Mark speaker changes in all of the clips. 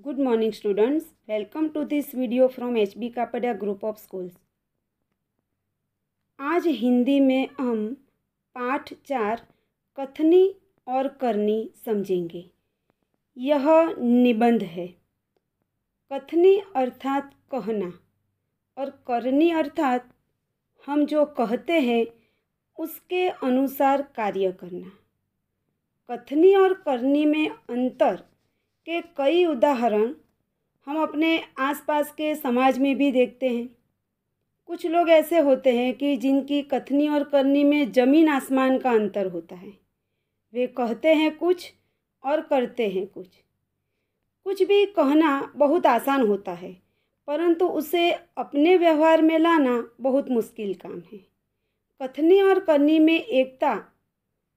Speaker 1: good morning students welcome to this video from H B Kapadia group of schools आज हिंदी में हम पाठ चार कथनी और करनी समझेंगे यह निबंध है कथनी अर्थात कहना और करनी अर्थात हम जो कहते हैं उसके अनुसार कार्य करना कथनी और करनी में अंतर के कई उदाहरण हम अपने आसपास के समाज में भी देखते हैं कुछ लोग ऐसे होते हैं कि जिनकी कथनी और करनी में ज़मीन आसमान का अंतर होता है वे कहते हैं कुछ और करते हैं कुछ कुछ भी कहना बहुत आसान होता है परंतु उसे अपने व्यवहार में लाना बहुत मुश्किल काम है कथनी और करनी में एकता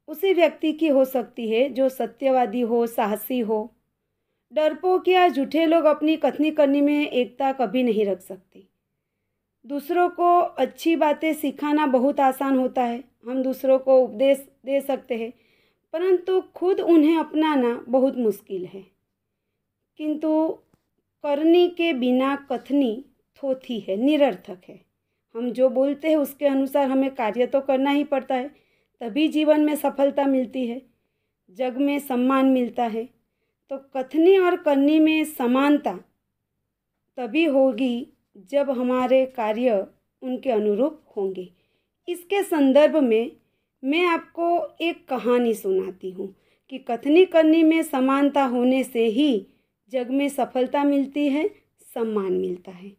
Speaker 1: उसी व्यक्ति की हो सकती है जो सत्यवादी हो साहसी हो डरपोक या झूठे लोग अपनी कथनी करने में एकता कभी नहीं रख सकते दूसरों को अच्छी बातें सिखाना बहुत आसान होता है हम दूसरों को उपदेश दे सकते हैं परंतु खुद उन्हें अपनाना बहुत मुश्किल है किंतु करनी के बिना कथनी थोथी है निरर्थक है हम जो बोलते हैं उसके अनुसार हमें कार्य तो करना ही पड़ता है तभी जीवन में सफलता मिलती है जग में सम्मान मिलता है तो कथनी और करनी में समानता तभी होगी जब हमारे कार्य उनके अनुरूप होंगे इसके संदर्भ में मैं आपको एक कहानी सुनाती हूँ कि कथनी करनी में समानता होने से ही जग में सफलता मिलती है सम्मान मिलता है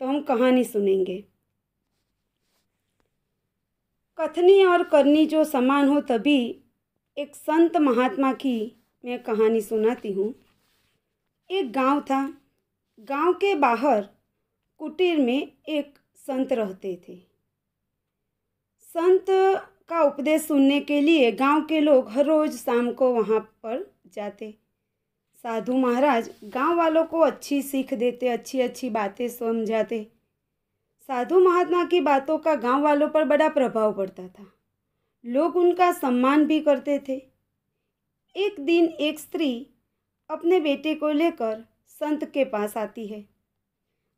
Speaker 1: तो हम कहानी सुनेंगे कथनी और करनी जो समान हो तभी एक संत महात्मा की मैं कहानी सुनाती हूँ एक गांव था गांव के बाहर कुटीर में एक संत रहते थे संत का उपदेश सुनने के लिए गांव के लोग हर रोज़ शाम को वहाँ पर जाते साधु महाराज गांव वालों को अच्छी सीख देते अच्छी अच्छी बातें समझाते साधु महात्मा की बातों का गांव वालों पर बड़ा प्रभाव पड़ता था लोग उनका सम्मान भी करते थे एक दिन एक स्त्री अपने बेटे को लेकर संत के पास आती है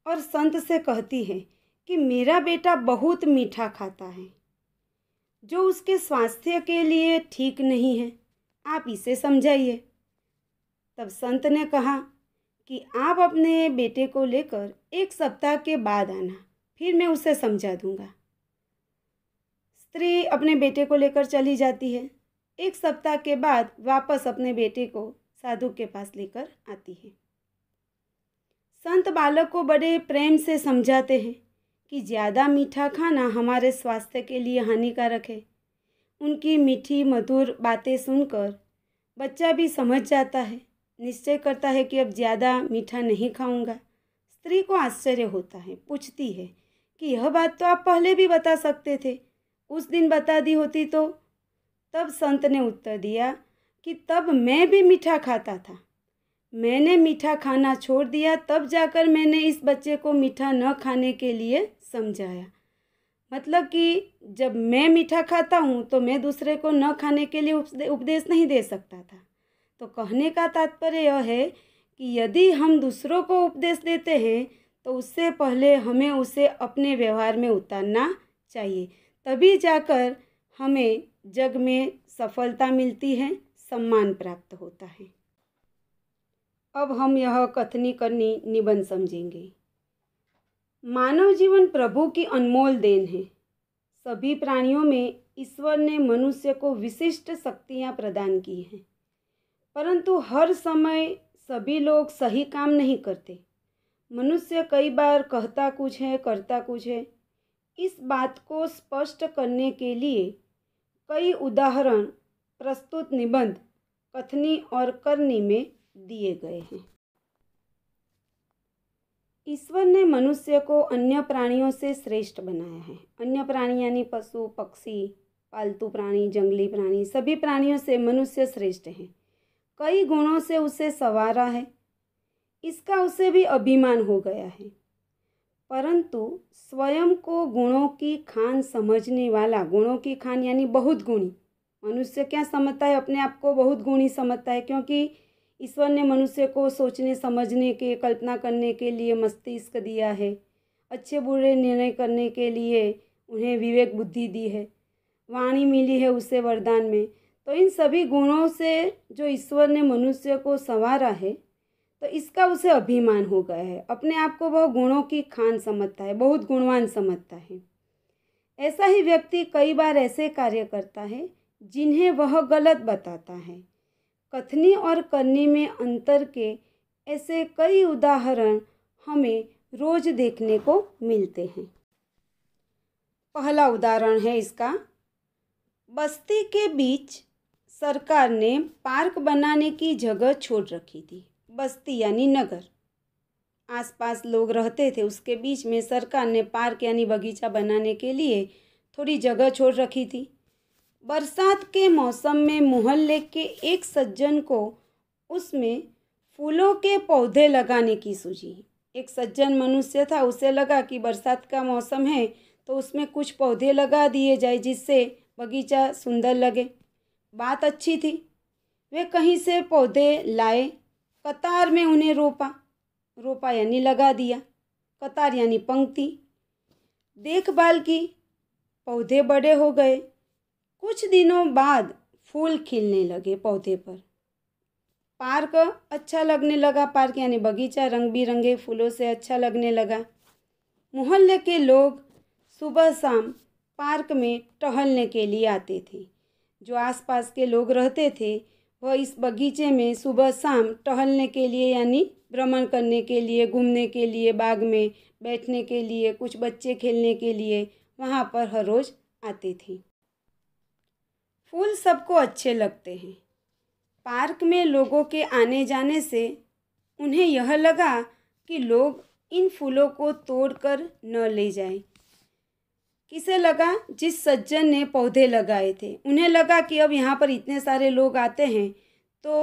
Speaker 1: और संत से कहती है कि मेरा बेटा बहुत मीठा खाता है जो उसके स्वास्थ्य के लिए ठीक नहीं है आप इसे समझाइए तब संत ने कहा कि आप अपने बेटे को लेकर एक सप्ताह के बाद आना फिर मैं उसे समझा दूंगा स्त्री अपने बेटे को लेकर चली जाती है एक सप्ताह के बाद वापस अपने बेटे को साधु के पास लेकर आती है संत बालक को बड़े प्रेम से समझाते हैं कि ज़्यादा मीठा खाना हमारे स्वास्थ्य के लिए हानिकारक है उनकी मीठी मधुर बातें सुनकर बच्चा भी समझ जाता है निश्चय करता है कि अब ज़्यादा मीठा नहीं खाऊंगा स्त्री को आश्चर्य होता है पूछती है कि यह बात तो आप पहले भी बता सकते थे उस दिन बता दी होती तो तब संत ने उत्तर दिया कि तब मैं भी मीठा खाता था मैंने मीठा खाना छोड़ दिया तब जाकर मैंने इस बच्चे को मीठा न खाने के लिए समझाया मतलब कि जब मैं मीठा खाता हूँ तो मैं दूसरे को न खाने के लिए उपदेश नहीं दे सकता था तो कहने का तात्पर्य यह है कि यदि हम दूसरों को उपदेश देते हैं तो उससे पहले हमें उसे अपने व्यवहार में उतारना चाहिए तभी जाकर हमें जग में सफलता मिलती है सम्मान प्राप्त होता है अब हम यह कथनी करनी निबंध समझेंगे मानव जीवन प्रभु की अनमोल देन है सभी प्राणियों में ईश्वर ने मनुष्य को विशिष्ट शक्तियाँ प्रदान की हैं परंतु हर समय सभी लोग सही काम नहीं करते मनुष्य कई बार कहता कुछ है करता कुछ है इस बात को स्पष्ट करने के लिए कई उदाहरण प्रस्तुत निबंध कथनी और करनी में दिए गए हैं ईश्वर ने मनुष्य को अन्य प्राणियों से श्रेष्ठ बनाया है अन्य प्राणी यानी पशु पक्षी पालतू प्राणी जंगली प्राणी सभी प्राणियों से मनुष्य श्रेष्ठ हैं कई गुणों से उसे संवारा है इसका उसे भी अभिमान हो गया है परंतु स्वयं को गुणों की खान समझने वाला गुणों की खान यानी बहुत गुणी मनुष्य क्या समझता है अपने आप को बहुत गुणी समझता है क्योंकि ईश्वर ने मनुष्य को सोचने समझने के कल्पना करने के लिए मस्तिष्क दिया है अच्छे बुरे निर्णय करने के लिए उन्हें विवेक बुद्धि दी है वाणी मिली है उसे वरदान में तो इन सभी गुणों से जो ईश्वर ने मनुष्य को संवारा है तो इसका उसे अभिमान हो गया है अपने आप को वह गुणों की खान समझता है बहुत गुणवान समझता है ऐसा ही व्यक्ति कई बार ऐसे कार्य करता है जिन्हें वह गलत बताता है कथनी और करनी में अंतर के ऐसे कई उदाहरण हमें रोज देखने को मिलते हैं पहला उदाहरण है इसका बस्ती के बीच सरकार ने पार्क बनाने की जगह छोड़ रखी थी बस्ती यानी नगर आसपास लोग रहते थे उसके बीच में सरकार ने पार्क यानी बगीचा बनाने के लिए थोड़ी जगह छोड़ रखी थी बरसात के मौसम में मोहल्ले के एक सज्जन को उसमें फूलों के पौधे लगाने की सूझी एक सज्जन मनुष्य था उसे लगा कि बरसात का मौसम है तो उसमें कुछ पौधे लगा दिए जाए जिससे बगीचा सुंदर लगे बात अच्छी थी वे कहीं से पौधे लाए कतार में उन्हें रोपा रोपा यानी लगा दिया कतार यानी पंक्ति देखभाल की पौधे बड़े हो गए कुछ दिनों बाद फूल खिलने लगे पौधे पर पार्क अच्छा लगने लगा पार्क यानी बगीचा रंग बिरंगे फूलों से अच्छा लगने लगा मोहल्ले के लोग सुबह शाम पार्क में टहलने के लिए आते थे जो आसपास के लोग रहते थे वह इस बगीचे में सुबह शाम टहलने के लिए यानी भ्रमण करने के लिए घूमने के लिए बाग में बैठने के लिए कुछ बच्चे खेलने के लिए वहाँ पर हर रोज़ आती थी फूल सबको अच्छे लगते हैं पार्क में लोगों के आने जाने से उन्हें यह लगा कि लोग इन फूलों को तोड़कर न ले जाएं किसे लगा जिस सज्जन ने पौधे लगाए थे उन्हें लगा कि अब यहाँ पर इतने सारे लोग आते हैं तो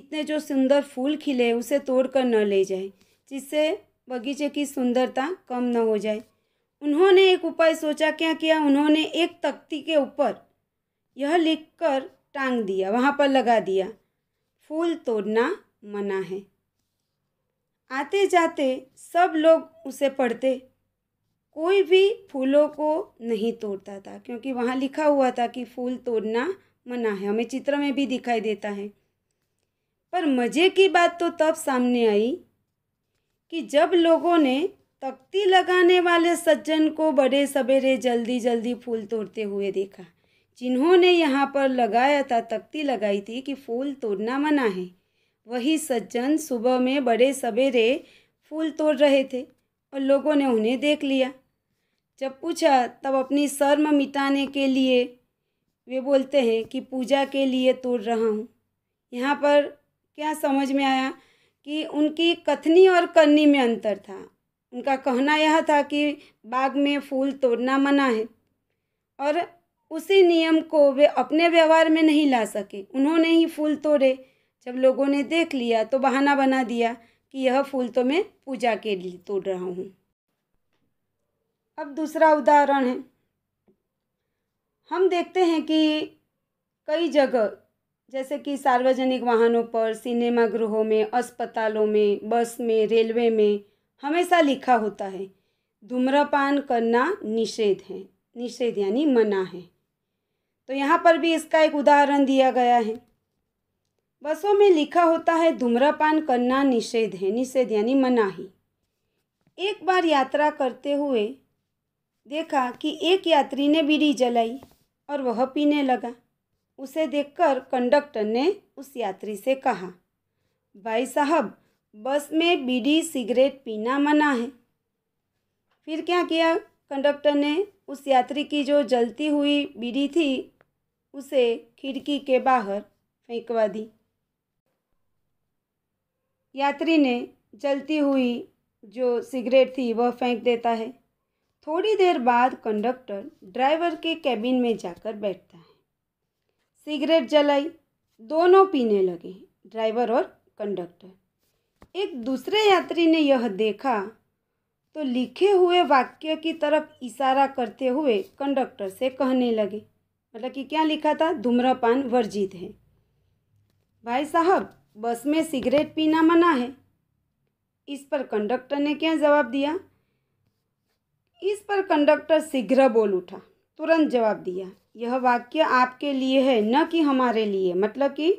Speaker 1: इतने जो सुंदर फूल खिले उसे तोड़ कर न ले जाए जिससे बगीचे की सुंदरता कम न हो जाए उन्होंने एक उपाय सोचा क्या किया उन्होंने एक तख्ती के ऊपर यह लिखकर टांग दिया वहाँ पर लगा दिया फूल तोड़ना मना है आते जाते सब लोग उसे पढ़ते कोई भी फूलों को नहीं तोड़ता था क्योंकि वहाँ लिखा हुआ था कि फूल तोड़ना मना है हमें चित्र में भी दिखाई देता है पर मज़े की बात तो तब सामने आई कि जब लोगों ने तख्ती लगाने वाले सज्जन को बड़े सवेरे जल्दी जल्दी फूल तोड़ते हुए देखा जिन्होंने यहाँ पर लगाया था तख्ती लगाई थी कि फूल तोड़ना मना है वही सज्जन सुबह में बड़े सवेरे फूल तोड़ रहे थे और लोगों ने उन्हें देख लिया जब पूछा तब अपनी शर्म मिटाने के लिए वे बोलते हैं कि पूजा के लिए तोड़ रहा हूँ यहाँ पर क्या समझ में आया कि उनकी कथनी और करनी में अंतर था उनका कहना यह था कि बाग में फूल तोड़ना मना है और उसी नियम को वे अपने व्यवहार में नहीं ला सके उन्होंने ही फूल तोड़े जब लोगों ने देख लिया तो बहाना बना दिया कि यह फूल तो मैं पूजा के लिए तोड़ रहा हूँ अब दूसरा उदाहरण है हम देखते हैं कि कई जगह जैसे कि सार्वजनिक वाहनों पर सिनेमा गृहों में अस्पतालों में बस में रेलवे में हमेशा लिखा होता है धूम्रपान करना निषेध है निषेध यानी मना है तो यहाँ पर भी इसका एक उदाहरण दिया गया है बसों में लिखा होता है धूम्रपान करना निषेध है निषेध यानी मनाही एक बार यात्रा करते हुए देखा कि एक यात्री ने बीड़ी जलाई और वह पीने लगा उसे देखकर कंडक्टर ने उस यात्री से कहा भाई साहब बस में बीड़ी सिगरेट पीना मना है फिर क्या किया कंडक्टर ने उस यात्री की जो जलती हुई बीड़ी थी उसे खिड़की के बाहर फेंकवा दी यात्री ने जलती हुई जो सिगरेट थी वह फेंक देता है थोड़ी देर बाद कंडक्टर ड्राइवर के कैबिन में जाकर बैठता है सिगरेट जलाई दोनों पीने लगे ड्राइवर और कंडक्टर एक दूसरे यात्री ने यह देखा तो लिखे हुए वाक्य की तरफ इशारा करते हुए कंडक्टर से कहने लगे मतलब कि क्या लिखा था धूम्रपान वर्जित है भाई साहब बस में सिगरेट पीना मना है इस पर कंडक्टर ने क्या जवाब दिया इस पर कंडक्टर शीघ्र बोल उठा तुरंत जवाब दिया यह वाक्य आपके लिए है न कि हमारे लिए मतलब कि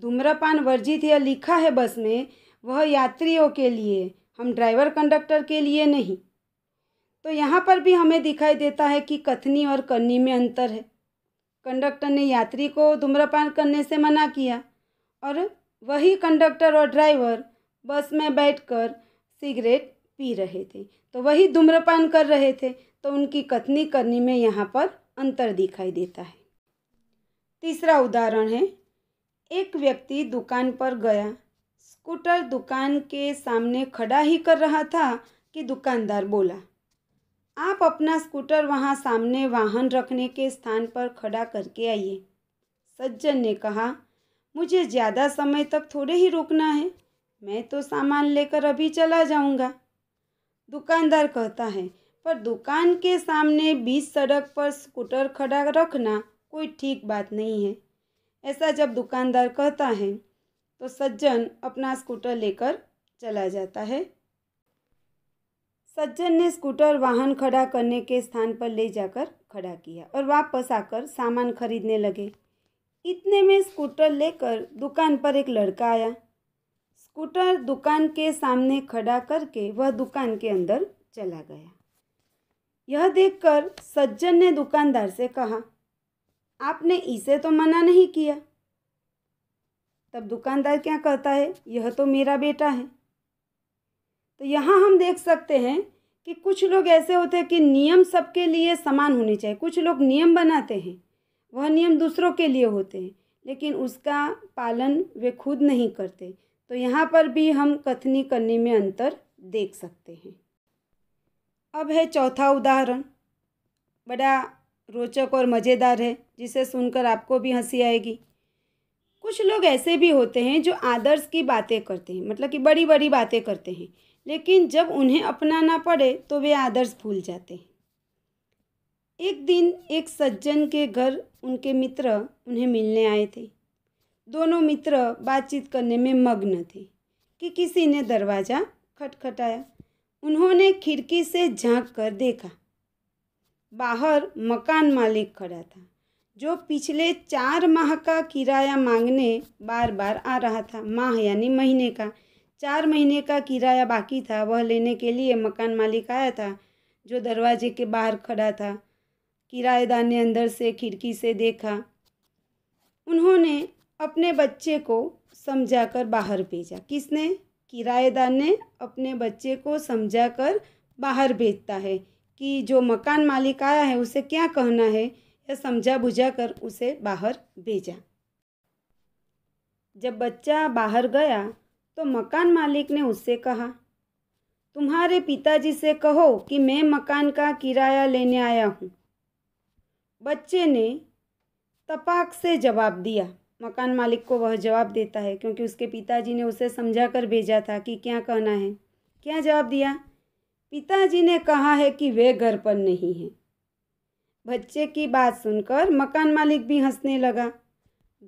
Speaker 1: धूम्रपान वर्जित यह लिखा है बस में वह यात्रियों के लिए हम ड्राइवर कंडक्टर के लिए नहीं तो यहाँ पर भी हमें दिखाई देता है कि कथनी और करनी में अंतर है कंडक्टर ने यात्री को धूम्रपान करने से मना किया और वही कंडक्टर और ड्राइवर बस में बैठकर सिगरेट पी रहे थे तो वही धूम्रपान कर रहे थे तो उनकी कथनी करनी में यहाँ पर अंतर दिखाई देता है तीसरा उदाहरण है एक व्यक्ति दुकान पर गया स्कूटर दुकान के सामने खड़ा ही कर रहा था कि दुकानदार बोला आप अपना स्कूटर वहाँ सामने वाहन रखने के स्थान पर खड़ा करके आइए सज्जन ने कहा मुझे ज़्यादा समय तक थोड़े ही रुकना है मैं तो सामान लेकर अभी चला जाऊँगा दुकानदार कहता है पर दुकान के सामने बीच सड़क पर स्कूटर खड़ा रखना कोई ठीक बात नहीं है ऐसा जब दुकानदार कहता है तो सज्जन अपना स्कूटर लेकर चला जाता है सज्जन ने स्कूटर वाहन खड़ा करने के स्थान पर ले जाकर खड़ा किया और वापस आकर सामान खरीदने लगे इतने में स्कूटर लेकर दुकान पर एक लड़का आया स्कूटर दुकान के सामने खड़ा करके वह दुकान के अंदर चला गया यह देखकर सज्जन ने दुकानदार से कहा आपने इसे तो मना नहीं किया तब दुकानदार क्या कहता है यह तो मेरा बेटा है तो यहाँ हम देख सकते हैं कि कुछ लोग ऐसे होते हैं कि नियम सबके लिए समान होने चाहिए कुछ लोग नियम बनाते हैं वह नियम दूसरों के लिए होते हैं लेकिन उसका पालन वे खुद नहीं करते तो यहाँ पर भी हम कथनी करने में अंतर देख सकते हैं अब है चौथा उदाहरण बड़ा रोचक और मज़ेदार है जिसे सुनकर आपको भी हंसी आएगी कुछ लोग ऐसे भी होते हैं जो आदर्श की बातें करते हैं मतलब कि बड़ी बड़ी बातें करते हैं लेकिन जब उन्हें अपनाना पड़े तो वे आदर्श भूल जाते हैं एक दिन एक सज्जन के घर उनके मित्र उन्हें मिलने आए थे दोनों मित्र बातचीत करने में मग्न थे कि किसी ने दरवाज़ा खटखटाया उन्होंने खिड़की से झांक कर देखा बाहर मकान मालिक खड़ा था जो पिछले चार माह का किराया मांगने बार बार आ रहा था माह यानी महीने का चार महीने का किराया बाकी था वह लेने के लिए मकान मालिक आया था जो दरवाजे के बाहर खड़ा था किराएदार ने अंदर से खिड़की से देखा उन्होंने अपने बच्चे को समझाकर बाहर भेजा किसने किराएदार ने अपने बच्चे को समझाकर बाहर भेजता है कि जो मकान मालिक आया है उसे क्या कहना है या समझा बुझा कर उसे बाहर भेजा जब बच्चा बाहर गया तो मकान मालिक ने उससे कहा तुम्हारे पिताजी से कहो कि मैं मकान का किराया लेने आया हूँ बच्चे ने तपाक से जवाब दिया मकान मालिक को वह जवाब देता है क्योंकि उसके पिताजी ने उसे समझा कर भेजा था कि क्या कहना है क्या जवाब दिया पिताजी ने कहा है कि वे घर पर नहीं हैं बच्चे की बात सुनकर मकान मालिक भी हंसने लगा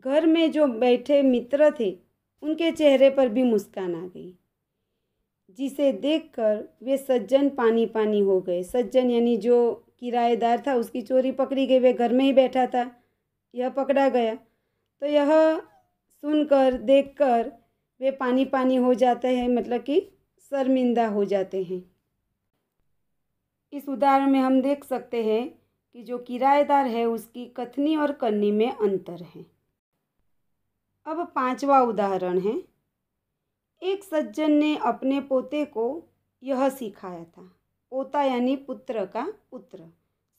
Speaker 1: घर में जो बैठे मित्र थे उनके चेहरे पर भी मुस्कान आ गई जिसे देखकर वे सज्जन पानी पानी हो गए सज्जन यानी जो किराएदार था उसकी चोरी पकड़ी गई वे घर में ही बैठा था यह पकड़ा गया तो यह सुनकर देखकर वे पानी पानी हो जाते हैं मतलब कि शर्मिंदा हो जाते हैं इस उदाहरण में हम देख सकते हैं कि जो किराएदार है उसकी कथनी और करनी में अंतर है अब पांचवा उदाहरण है एक सज्जन ने अपने पोते को यह सिखाया था पोता यानी पुत्र का पुत्र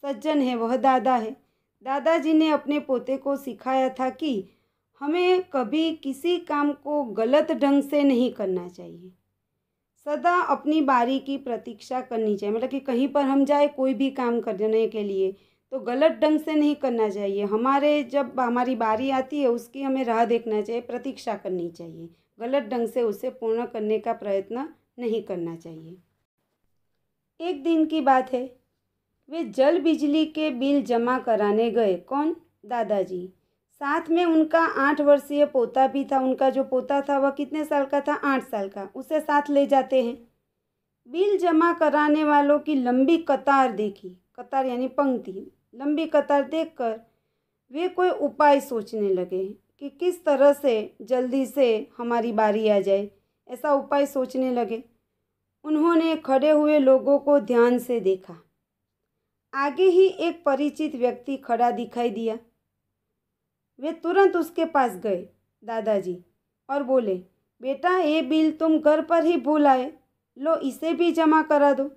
Speaker 1: सज्जन है वह दादा है दादाजी ने अपने पोते को सिखाया था कि हमें कभी किसी काम को गलत ढंग से नहीं करना चाहिए सदा अपनी बारी की प्रतीक्षा करनी चाहिए मतलब कि कहीं पर हम जाए कोई भी काम करने के लिए तो गलत ढंग से नहीं करना चाहिए हमारे जब हमारी बारी आती है उसकी हमें राह देखना चाहिए प्रतीक्षा करनी चाहिए गलत ढंग से उसे पूर्ण करने का प्रयत्न नहीं करना चाहिए एक दिन की बात है वे जल बिजली के बिल जमा कराने गए कौन दादाजी साथ में उनका आठ वर्षीय पोता भी था उनका जो पोता था वह कितने साल का था आठ साल का उसे साथ ले जाते हैं बिल जमा कराने वालों की लंबी कतार देखी कतार यानी पंक्ति लंबी कतार देखकर वे कोई उपाय सोचने लगे कि किस तरह से जल्दी से हमारी बारी आ जाए ऐसा उपाय सोचने लगे उन्होंने खड़े हुए लोगों को ध्यान से देखा आगे ही एक परिचित व्यक्ति खड़ा दिखाई दिया वे तुरंत उसके पास गए दादाजी और बोले बेटा ये बिल तुम घर पर ही भूल आए लो इसे भी जमा करा दो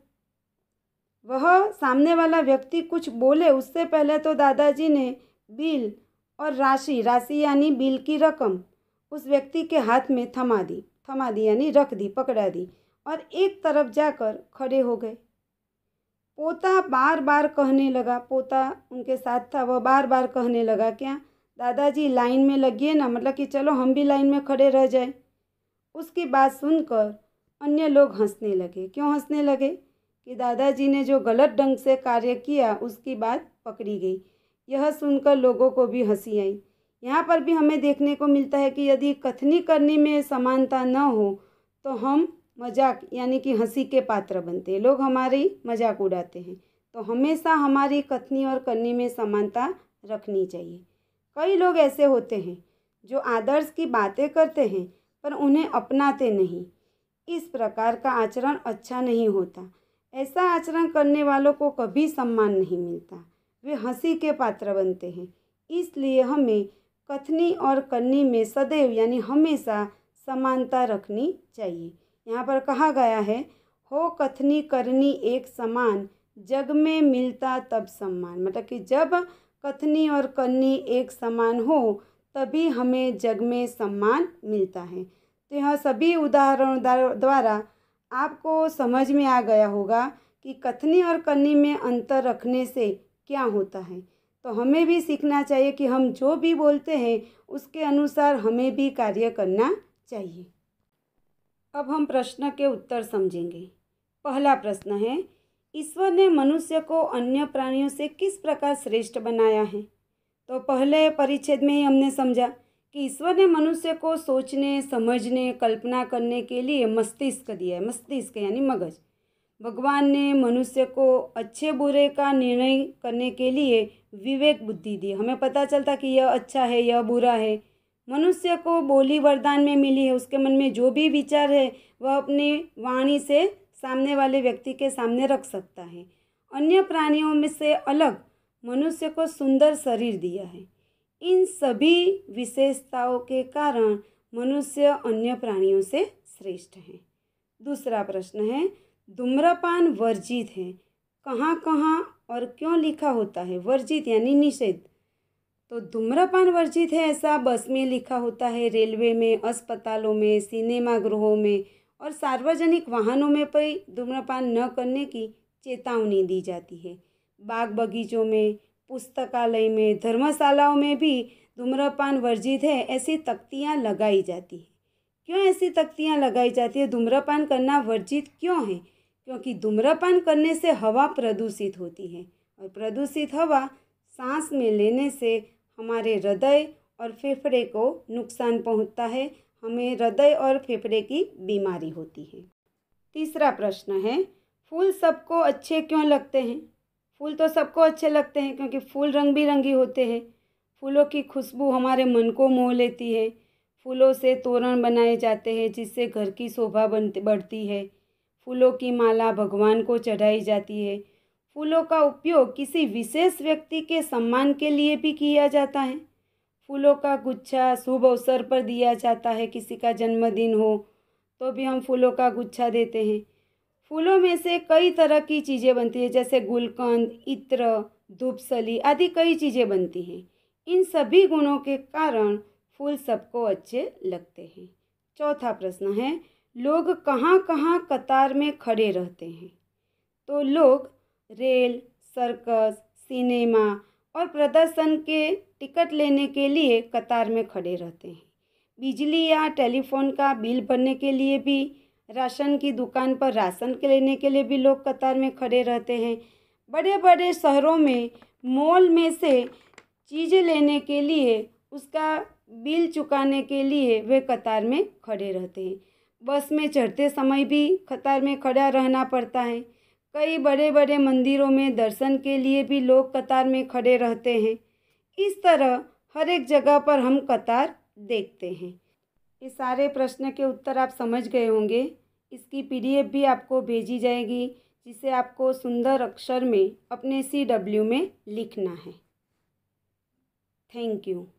Speaker 1: वह सामने वाला व्यक्ति कुछ बोले उससे पहले तो दादाजी ने बिल और राशि राशि यानी बिल की रकम उस व्यक्ति के हाथ में थमा दी थमा दी यानी रख दी पकड़ा दी और एक तरफ जाकर खड़े हो गए पोता बार बार कहने लगा पोता उनके साथ था वह बार बार कहने लगा क्या दादाजी लाइन में लगिए ना मतलब कि चलो हम भी लाइन में खड़े रह जाए उसकी बात सुनकर अन्य लोग हंसने लगे क्यों हंसने लगे कि दादाजी ने जो गलत ढंग से कार्य किया उसकी बात पकड़ी गई यह सुनकर लोगों को भी हंसी आई यहाँ पर भी हमें देखने को मिलता है कि यदि कथनी करने में समानता न हो तो हम मजाक यानी कि हंसी के पात्र बनते हैं लोग हमारी मजाक उड़ाते हैं तो हमेशा हमारी कथनी और करनी में समानता रखनी चाहिए कई लोग ऐसे होते हैं जो आदर्श की बातें करते हैं पर उन्हें अपनाते नहीं इस प्रकार का आचरण अच्छा नहीं होता ऐसा आचरण करने वालों को कभी सम्मान नहीं मिलता वे हंसी के पात्र बनते हैं इसलिए हमें कथनी और करनी में सदैव यानी हमेशा समानता रखनी चाहिए यहाँ पर कहा गया है हो कथनी करनी एक समान जग में मिलता तब सम्मान मतलब कि जब कथनी और करनी एक समान हो तभी हमें जग में सम्मान मिलता है तो यह सभी उदाहरणों द्वारा आपको समझ में आ गया होगा कि कथनी और करनी में अंतर रखने से क्या होता है तो हमें भी सीखना चाहिए कि हम जो भी बोलते हैं उसके अनुसार हमें भी कार्य करना चाहिए अब हम प्रश्न के उत्तर समझेंगे पहला प्रश्न है ईश्वर ने मनुष्य को अन्य प्राणियों से किस प्रकार श्रेष्ठ बनाया है तो पहले परिच्छेद में ही हमने समझा कि ईश्वर ने मनुष्य को सोचने समझने कल्पना करने के लिए मस्तिष्क दिया है मस्तिष्क यानी मगज भगवान ने मनुष्य को अच्छे बुरे का निर्णय करने के लिए विवेक बुद्धि दी हमें पता चलता कि यह अच्छा है यह बुरा है मनुष्य को बोली वरदान में मिली है उसके मन में जो भी विचार है वह अपनी वाणी से सामने वाले व्यक्ति के सामने रख सकता है अन्य प्राणियों में से अलग मनुष्य को सुंदर शरीर दिया है इन सभी विशेषताओं के कारण मनुष्य अन्य प्राणियों से श्रेष्ठ है दूसरा प्रश्न है धूम्रपान वर्जित है कहाँ कहाँ और क्यों लिखा होता है वर्जित यानी निषेध तो धूम्रपान वर्जित है ऐसा बस में लिखा होता है रेलवे में अस्पतालों में सिनेमा गृहों में और सार्वजनिक वाहनों में पर धूम्रपान न करने की चेतावनी दी जाती है बाग बगीचों में पुस्तकालय में धर्मशालाओं में भी धूम्रपान वर्जित है ऐसी तख्तियाँ लगाई जाती है क्यों ऐसी तख्तियाँ लगाई जाती है धूम्रपान करना वर्जित क्यों है क्योंकि धूम्रपान करने से हवा प्रदूषित होती है और प्रदूषित हवा सांस में लेने से हमारे हृदय और फेफड़े को नुकसान पहुंचता है हमें हृदय और फेफड़े की बीमारी होती है तीसरा प्रश्न है फूल सबको अच्छे क्यों लगते हैं फूल तो सबको अच्छे लगते हैं क्योंकि फूल रंग बिरंगी होते हैं फूलों की खुशबू हमारे मन को मोह लेती है फूलों से तोरण बनाए जाते हैं जिससे घर की शोभा बनती बढ़ती है फूलों की माला भगवान को चढ़ाई जाती है फूलों का उपयोग किसी विशेष व्यक्ति के सम्मान के लिए भी किया जाता है फूलों का गुच्छा शुभ अवसर पर दिया जाता है किसी का जन्मदिन हो तो भी हम फूलों का गुच्छा देते हैं फूलों में से कई तरह की चीज़ें बनती है जैसे गुलकंद इत्र धूपसली आदि कई चीज़ें बनती हैं इन सभी गुणों के कारण फूल सबको अच्छे लगते हैं चौथा प्रश्न है लोग कहाँ कहाँ कतार में खड़े रहते हैं तो लोग रेल सर्कस सिनेमा और प्रदर्शन के टिकट लेने के लिए कतार में खड़े रहते हैं बिजली या टेलीफोन का बिल भरने के लिए भी राशन की दुकान पर राशन के लेने के लिए भी लोग कतार में खड़े रहते हैं बड़े बड़े शहरों में मॉल में से चीज़ें लेने के लिए उसका बिल चुकाने के लिए वे कतार में खड़े रहते हैं बस में चढ़ते समय भी कतार में खड़ा रहना पड़ता है कई बड़े बड़े मंदिरों में दर्शन के लिए भी लोग कतार में खड़े रहते हैं इस तरह हर एक जगह पर हम कतार देखते हैं ये सारे प्रश्न के उत्तर आप समझ गए होंगे इसकी पीडीएफ भी आपको भेजी जाएगी जिसे आपको सुंदर अक्षर में अपने सी डब्ल्यू में लिखना है थैंक यू